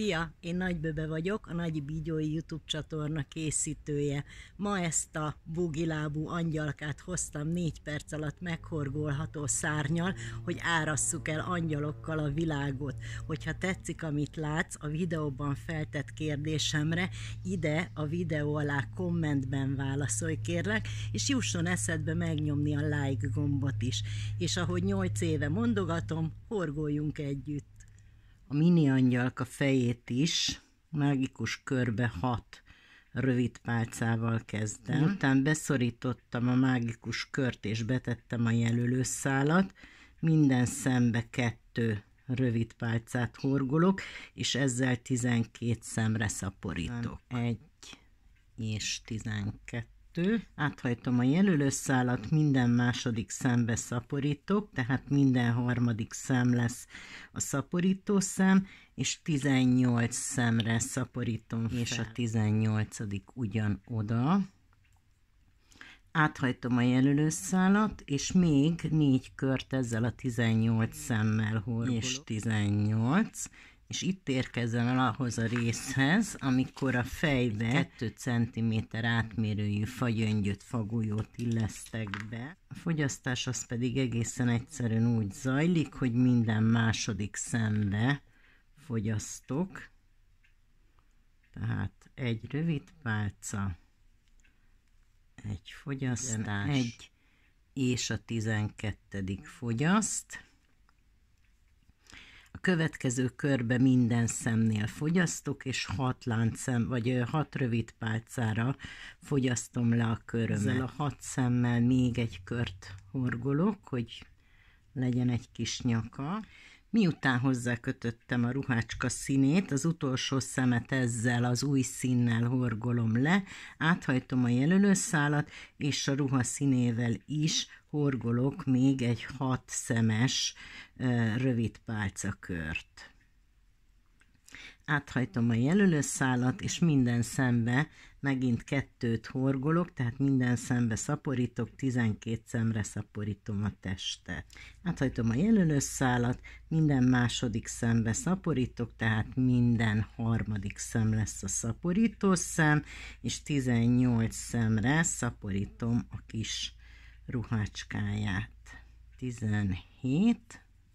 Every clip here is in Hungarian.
Szia, én Nagy Böbe vagyok, a Nagy Bígyói YouTube csatorna készítője. Ma ezt a bugilábú angyalkát hoztam négy perc alatt meghorgolható szárnyal, hogy árasszuk el angyalokkal a világot. Hogyha tetszik, amit látsz, a videóban feltett kérdésemre ide a videó alá kommentben válaszolj kérlek, és jusson eszedbe megnyomni a like gombot is. És ahogy 8 éve mondogatom, horgoljunk együtt a mini angyalka fejét is mágikus körbe hat rövid pálcával kezdtem. Mhm. utána beszorítottam a mágikus kört és betettem a jelölőszálat, minden szembe kettő rövid pálcát horgolok, és ezzel 12 szemre szaporítok. 1 és 12 kettő, áthajtom a jelölőszálat, minden második szembe szaporítok, tehát minden harmadik szem lesz a szem, és 18 szemre szaporítom, Fel. és a 18 ugyanoda. Áthajtom a jelölőszálat, és még négy kört ezzel a 18 szemmel hol, és 18, és itt érkezem el ahhoz a részhez, amikor a fejbe 2 cm átmérőjű fagyöngyöt, fagolyót illesztek be. A fogyasztás az pedig egészen egyszerűen úgy zajlik, hogy minden második szembe fogyasztok. Tehát egy rövid pálca, egy fogyasztás, egy és a 12. fogyaszt a következő körbe minden szemnél fogyasztok, és hat láncszem, vagy hat rövid pálcára fogyasztom le a körömet. Ezzel a hat szemmel még egy kört horgolok, hogy legyen egy kis nyaka. Miután hozzákötöttem a ruhácska színét, az utolsó szemet ezzel az új színnel horgolom le, áthajtom a jelölőszálat, és a ruha színével is horgolok még egy hat szemes rövid pálcakört. Áthajtom a jelölőszálat, és minden szembe megint kettőt horgolok, tehát minden szembe szaporítok, 12 szemre szaporítom a testet. Áthajtom a jelölőszálat, minden második szembe szaporítok, tehát minden harmadik szem lesz a szaporító szem, és 18 szemre szaporítom a kis ruhácskáját. 17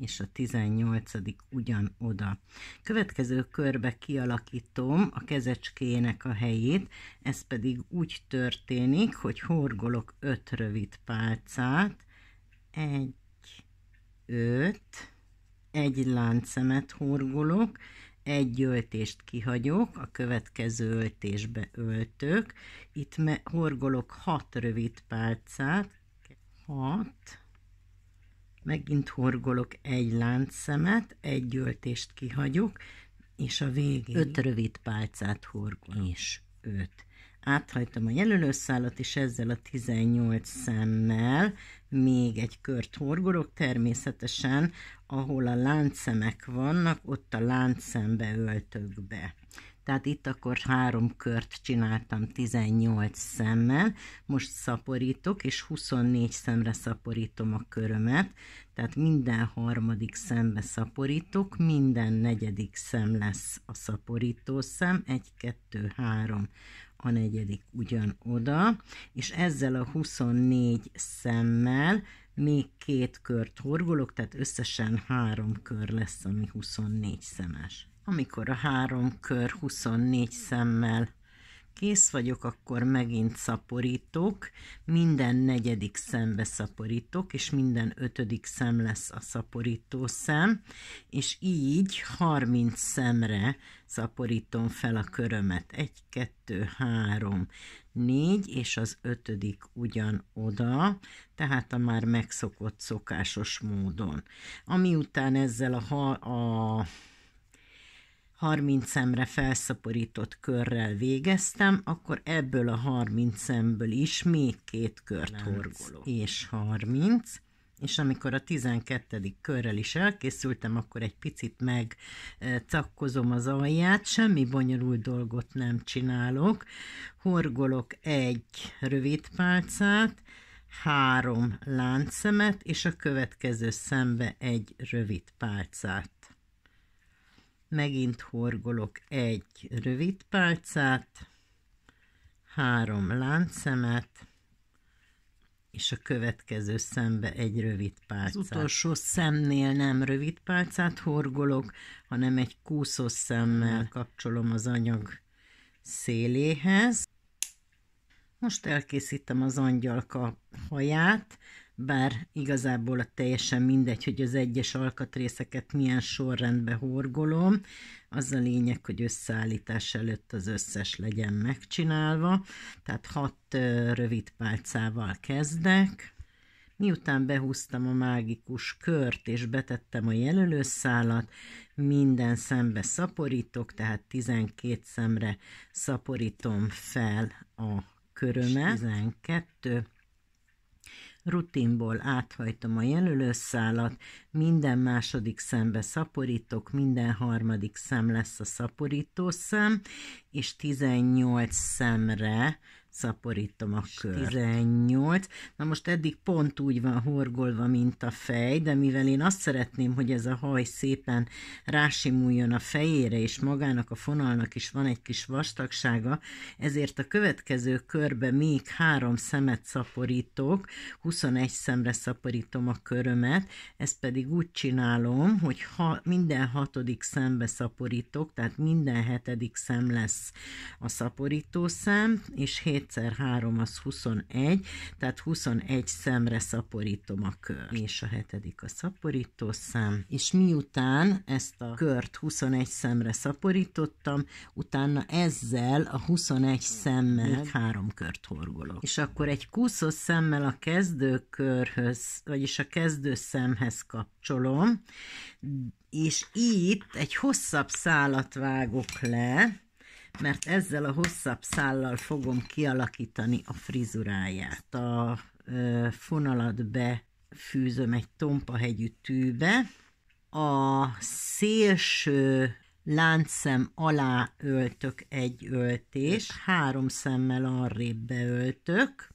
és a 18 ugyanoda. Következő körbe kialakítom a kezecskének a helyét, ez pedig úgy történik, hogy horgolok 5 rövid pálcát, 1, 5, egy láncemet horgolok, egy öltést kihagyok, a következő öltésbe öltök, itt horgolok 6 rövid pálcát, hat, megint horgolok egy láncszemet, egy öltést kihagyok, és a végén... 5 rövid pálcát horgolom. És 5. Áthajtom a jelölőszálat, és ezzel a 18 szemmel még egy kört horgolok, természetesen, ahol a láncszemek vannak, ott a láncszembe öltök be tehát itt akkor három kört csináltam 18 szemmel, most szaporítok, és 24 szemre szaporítom a körömet, tehát minden harmadik szembe szaporítok, minden negyedik szem lesz a szaporító szem, 1, 2, 3, a negyedik ugyanoda, és ezzel a 24 szemmel még két kört horgolok, tehát összesen három kör lesz, ami 24 szemes. Amikor a három kör 24 szemmel kész vagyok, akkor megint szaporítok, minden negyedik szembe szaporítok, és minden ötödik szem lesz a szaporító szem, és így 30 szemre szaporítom fel a körömet. 1, 2, 3, 4, és az ötödik ugyanoda, tehát a már megszokott szokásos módon. Amiután ezzel a, a 30 szemre felszaporított körrel végeztem, akkor ebből a 30 szemből is még két kört horgolok. És 30, és amikor a 12. körrel is elkészültem, akkor egy picit megcakkozom e, az alját, semmi bonyolult dolgot nem csinálok. Horgolok egy rövid pálcát, három láncszemet, és a következő szembe egy rövid pálcát megint horgolok egy rövid pálcát, három láncszemet, és a következő szembe egy rövid pálcát. Az utolsó szemnél nem rövid pálcát horgolok, hanem egy kúszos szemmel kapcsolom az anyag széléhez. Most elkészítem az angyalka haját, bár igazából teljesen mindegy, hogy az egyes alkatrészeket milyen sorrendbe horgolom, az a lényeg, hogy összeállítás előtt az összes legyen megcsinálva, tehát hat rövid pálcával kezdek, Miután behúztam a mágikus kört és betettem a jelölőszálat, minden szembe szaporítok, tehát 12 szemre szaporítom fel a körömet, 12, rutinból áthajtom a jelölőszálat, minden második szembe szaporítok, minden harmadik szem lesz a szaporító szem, és 18 szemre szaporítom a kört. 18. Na most eddig pont úgy van horgolva, mint a fej, de mivel én azt szeretném, hogy ez a haj szépen rásimuljon a fejére, és magának a fonalnak is van egy kis vastagsága, ezért a következő körbe még három szemet szaporítok, 21 szemre szaporítom a körömet, ezt pedig úgy csinálom, hogy ha minden hatodik szembe szaporítok, tehát minden hetedik szem lesz a szaporító szem, és hét 2x3 az 21, tehát 21 szemre szaporítom a kört. És a hetedik a szaporító szem. És miután ezt a kört 21 szemre szaporítottam, utána ezzel a 21 szemmel még három kört horgolok. És akkor egy kúszos szemmel a kezdőkörhöz, vagyis a kezdő szemhez kapcsolom, és itt egy hosszabb szálat vágok le, mert ezzel a hosszabb szállal fogom kialakítani a frizuráját. A ö, fonalat befűzöm egy tompahegyű tűbe, a szélső láncszem alá öltök egy öltés, három szemmel arrébb beöltök,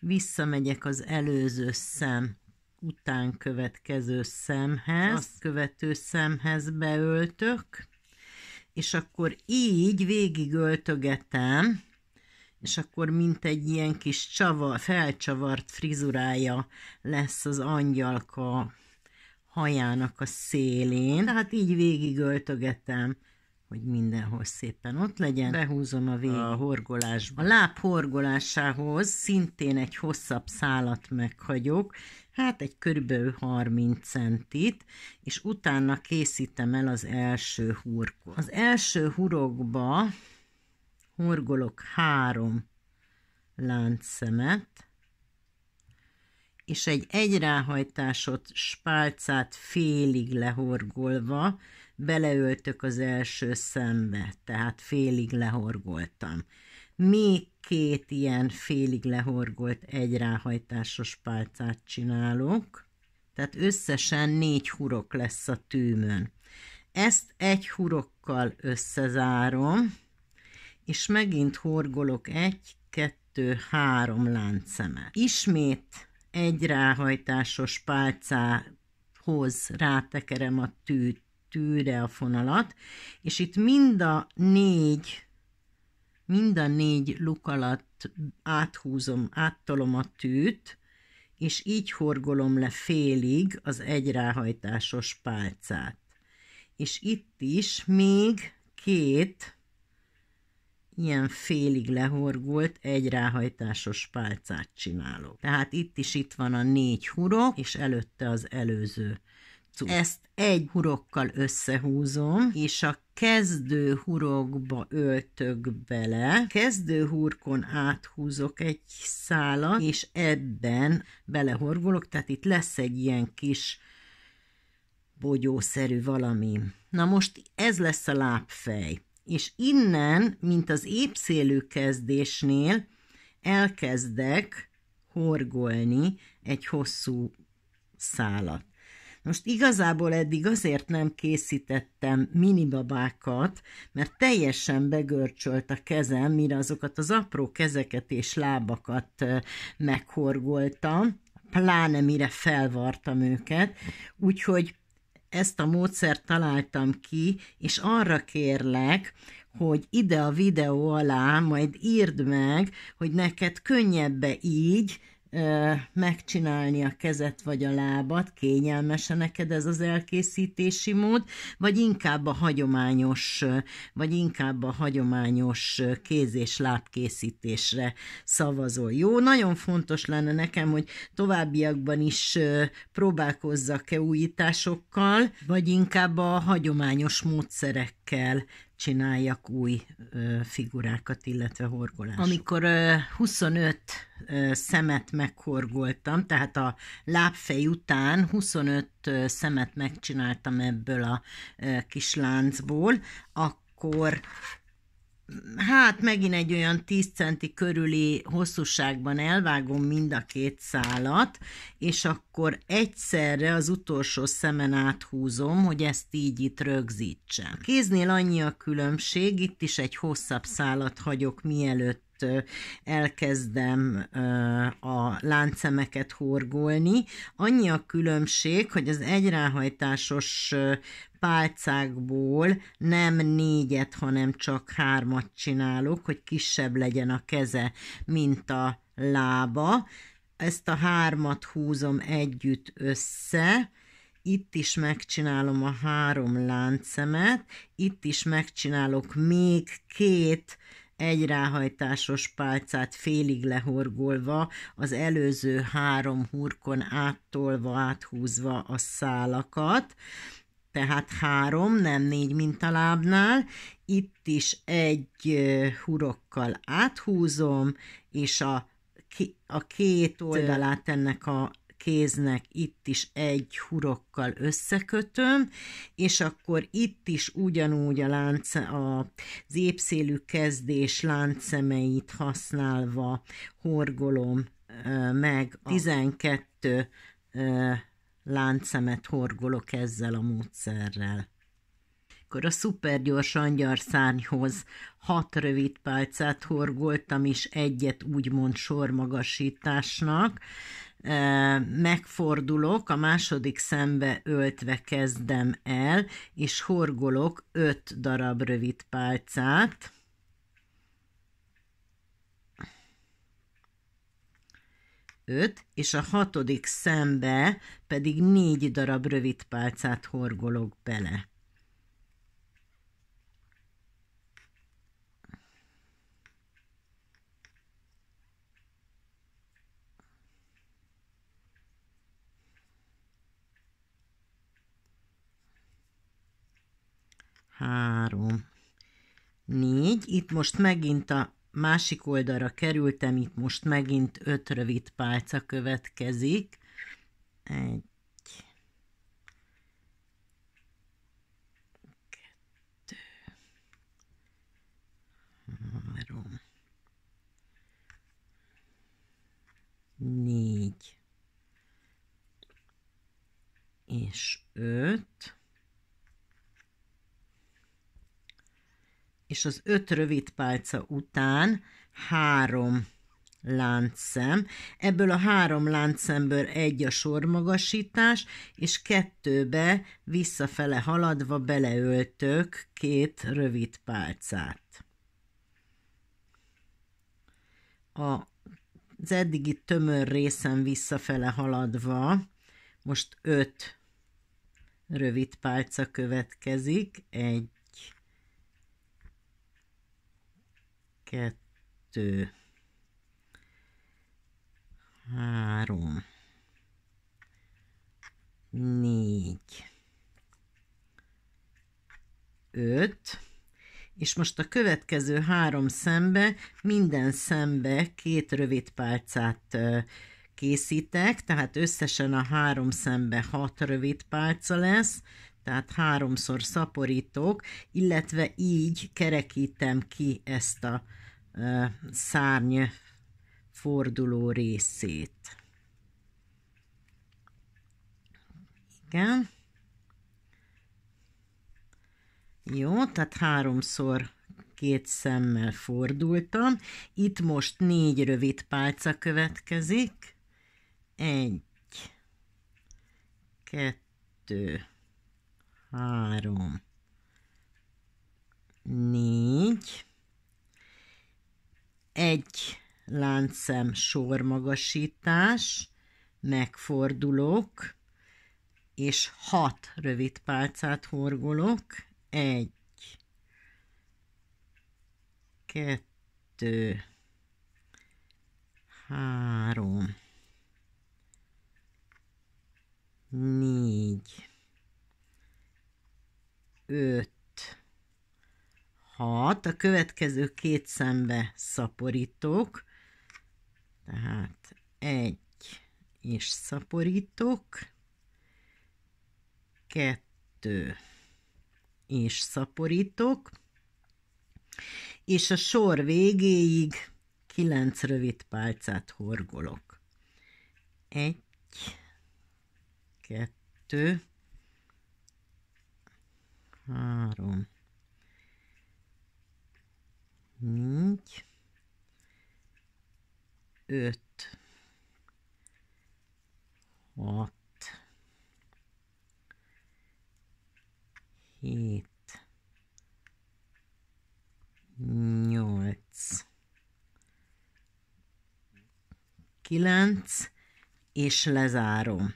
visszamegyek az előző szem után következő szemhez, azt követő szemhez beöltök, és akkor így öltögetem, és akkor mint egy ilyen kis csava, felcsavart frizurája lesz az angyalka hajának a szélén, tehát így öltögetem hogy mindenhol szépen ott legyen. Behúzom a vég a horgolásba. A láb horgolásához szintén egy hosszabb szálat meghagyok, hát egy körülbelül 30 centit, és utána készítem el az első hurkot. Az első hurokba horgolok három láncszemet, és egy egyráhajtásot spálcát félig lehorgolva beleöltök az első szembe, tehát félig lehorgoltam. Még két ilyen félig lehorgolt egyráhajtásos pálcát csinálok, tehát összesen négy hurok lesz a tűmön. Ezt egy hurokkal összezárom, és megint horgolok egy, kettő, három láncemet. Ismét egy ráhajtásos pálcához rátekerem a tű, tűre a fonalat, és itt mind a négy mind a négy luk alatt áthúzom, áttolom a tűt, és így horgolom le félig az egy ráhajtásos pálcát. És itt is még két ilyen félig lehorgolt, egy ráhajtásos pálcát csinálok. Tehát itt is itt van a négy hurok, és előtte az előző cucc. Ezt egy hurokkal összehúzom, és a kezdő hurokba öltök bele, kezdő hurkon áthúzok egy szálat, és ebben belehorgolok, tehát itt lesz egy ilyen kis bogyószerű valami. Na most ez lesz a lábfej és innen, mint az épszélő kezdésnél, elkezdek horgolni egy hosszú szálat. Most igazából eddig azért nem készítettem minibabákat, mert teljesen begörcsölt a kezem, mire azokat az apró kezeket és lábakat meghorgoltam, pláne mire felvartam őket, úgyhogy ezt a módszert találtam ki, és arra kérlek, hogy ide a videó alá majd írd meg, hogy neked könnyebbe így, megcsinálni a kezet vagy a lábat, kényelmese neked ez az elkészítési mód, vagy inkább a hagyományos, vagy inkább a hagyományos kéz és lábkészítésre szavazol. Jó, nagyon fontos lenne nekem, hogy továbbiakban is próbálkozzak-e újításokkal, vagy inkább a hagyományos módszerekkel csináljak új ö, figurákat, illetve horgolásokat. Amikor ö, 25 ö, szemet meghorgoltam, tehát a lábfej után 25 ö, szemet megcsináltam ebből a ö, kis láncból, akkor hát megint egy olyan 10 centi körüli hosszúságban elvágom mind a két szálat, és akkor egyszerre az utolsó szemen áthúzom, hogy ezt így itt rögzítsem. Kéznél annyi a különbség, itt is egy hosszabb szálat hagyok, mielőtt elkezdem a láncemeket horgolni. Annyi a különbség, hogy az egyráhajtásos pálcákból nem négyet, hanem csak hármat csinálok, hogy kisebb legyen a keze, mint a lába. Ezt a hármat húzom együtt össze, itt is megcsinálom a három láncemet, itt is megcsinálok még két egy ráhajtásos pálcát félig lehorgolva, az előző három hurkon áttolva, áthúzva a szálakat, tehát három, nem négy lábnál. Itt is egy hurokkal áthúzom, és a, a két oldalát ennek a kéznek itt is egy hurokkal összekötöm, és akkor itt is ugyanúgy a lánce, a, az épszélű kezdés láncszemeit használva horgolom meg a 12 láncemet horgolok ezzel a módszerrel akkor a szupergyors angyarszárnyhoz hat rövid pálcát horgoltam, és egyet úgymond sormagasításnak, megfordulok, a második szembe öltve kezdem el, és horgolok öt darab rövid pálcát. Öt, és a hatodik szembe pedig négy darab rövid pálcát horgolok bele. három, négy. Itt most megint a másik oldalra kerültem, itt most megint öt rövid pálca következik. Egy, kettő, három, négy, és öt. és az öt rövid pálca után három láncszem. Ebből a három láncszemből egy a sormagasítás, és kettőbe visszafele haladva beleöltök két rövid pálcát. A az eddigi tömör részen visszafele haladva, most öt rövid pálca következik, egy, kettő, három, négy, öt, és most a következő három szembe, minden szembe két rövid pálcát készítek, tehát összesen a három szembe hat rövid pálca lesz, tehát háromszor szaporítok, illetve így kerekítem ki ezt a szárny forduló részét. Igen. Jó, tehát háromszor két szemmel fordultam. Itt most négy rövid pálca következik. Egy, kettő, három, négy, egy láncszem sormagasítás, megfordulok, és hat rövid pálcát horgolok, egy, kettő, három, négy, 5, 6, a következő két szembe szaporítok, tehát 1, és szaporítok, 2, és szaporítok, és a sor végéig 9 rövid pálcát horgolok. 1, 2, három, négy, öt, hat, hét, nyolc, kilenc, és lezárom.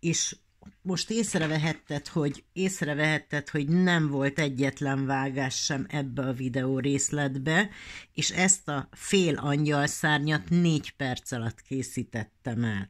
És most észrevehetted, hogy észrevehetted, hogy nem volt egyetlen vágás sem ebbe a videó részletbe, és ezt a fél angyalszárnyat négy perc alatt készítettem el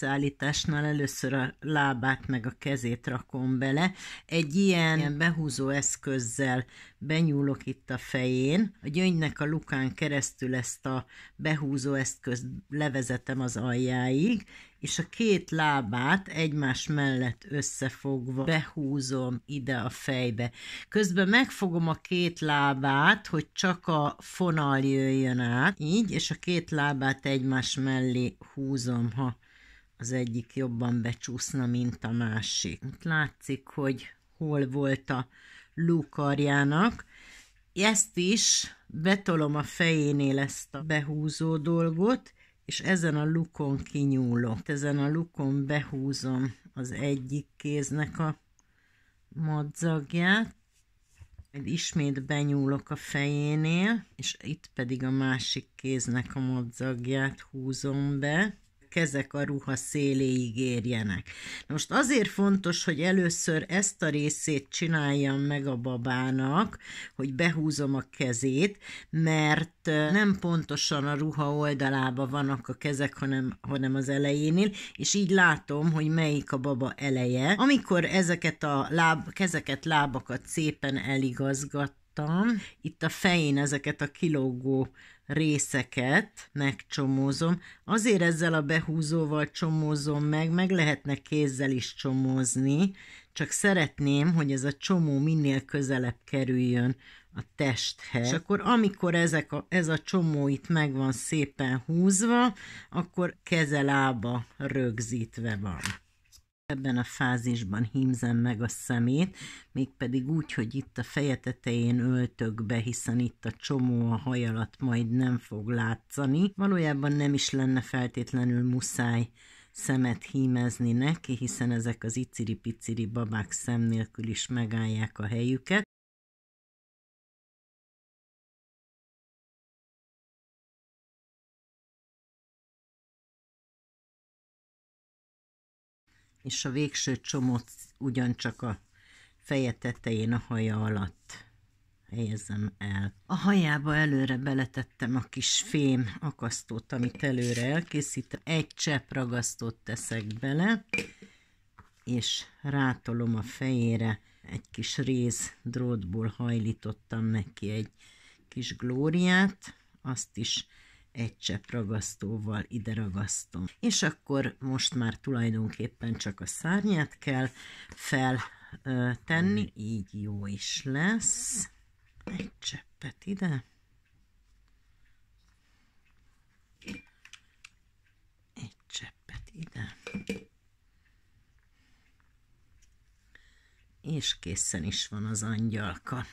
szállításnál először a lábát meg a kezét rakom bele. Egy ilyen, ilyen behúzó eszközzel benyúlok itt a fején, a gyöngynek a lukán keresztül ezt a behúzó eszközt levezetem az aljáig, és a két lábát egymás mellett összefogva behúzom ide a fejbe. Közben megfogom a két lábát, hogy csak a fonal jöjjön át, így, és a két lábát egymás mellé húzom, ha az egyik jobban becsúszna, mint a másik. Itt látszik, hogy hol volt a lúkarjának. Ezt is betolom a fejénél ezt a behúzó dolgot, és ezen a lukon kinyúlok. Ezen a lukon behúzom az egyik kéznek a madzagját, ismét benyúlok a fejénél, és itt pedig a másik kéznek a madzagját húzom be, kezek a ruha széléig érjenek. Na most azért fontos, hogy először ezt a részét csináljam meg a babának, hogy behúzom a kezét, mert nem pontosan a ruha oldalába vannak a kezek, hanem, hanem az elejénél, és így látom, hogy melyik a baba eleje. Amikor ezeket a láb, kezeket, lábakat szépen eligazgat, megcsináltam. Itt a fején ezeket a kilógó részeket megcsomózom. Azért ezzel a behúzóval csomózom meg, meg lehetne kézzel is csomózni, csak szeretném, hogy ez a csomó minél közelebb kerüljön a testhez. És akkor amikor ezek a, ez a csomó itt meg van szépen húzva, akkor kezelába rögzítve van ebben a fázisban hímzem meg a szemét, mégpedig úgy, hogy itt a feje tetején öltök be, hiszen itt a csomó a haj alatt majd nem fog látszani. Valójában nem is lenne feltétlenül muszáj szemet hímezni neki, hiszen ezek az iciri-piciri babák szem nélkül is megállják a helyüket. és a végső csomót ugyancsak a feje tetején a haja alatt helyezem el. A hajába előre beletettem a kis fém akasztót, amit előre elkészítem. Egy csepp ragasztót teszek bele, és rátolom a fejére. Egy kis rész drótból hajlítottam neki egy kis glóriát, azt is egy csepp ragasztóval ide ragasztom. És akkor most már tulajdonképpen csak a szárnyát kell feltenni, így jó is lesz. Egy cseppet ide. Egy cseppet ide. És készen is van az angyalka.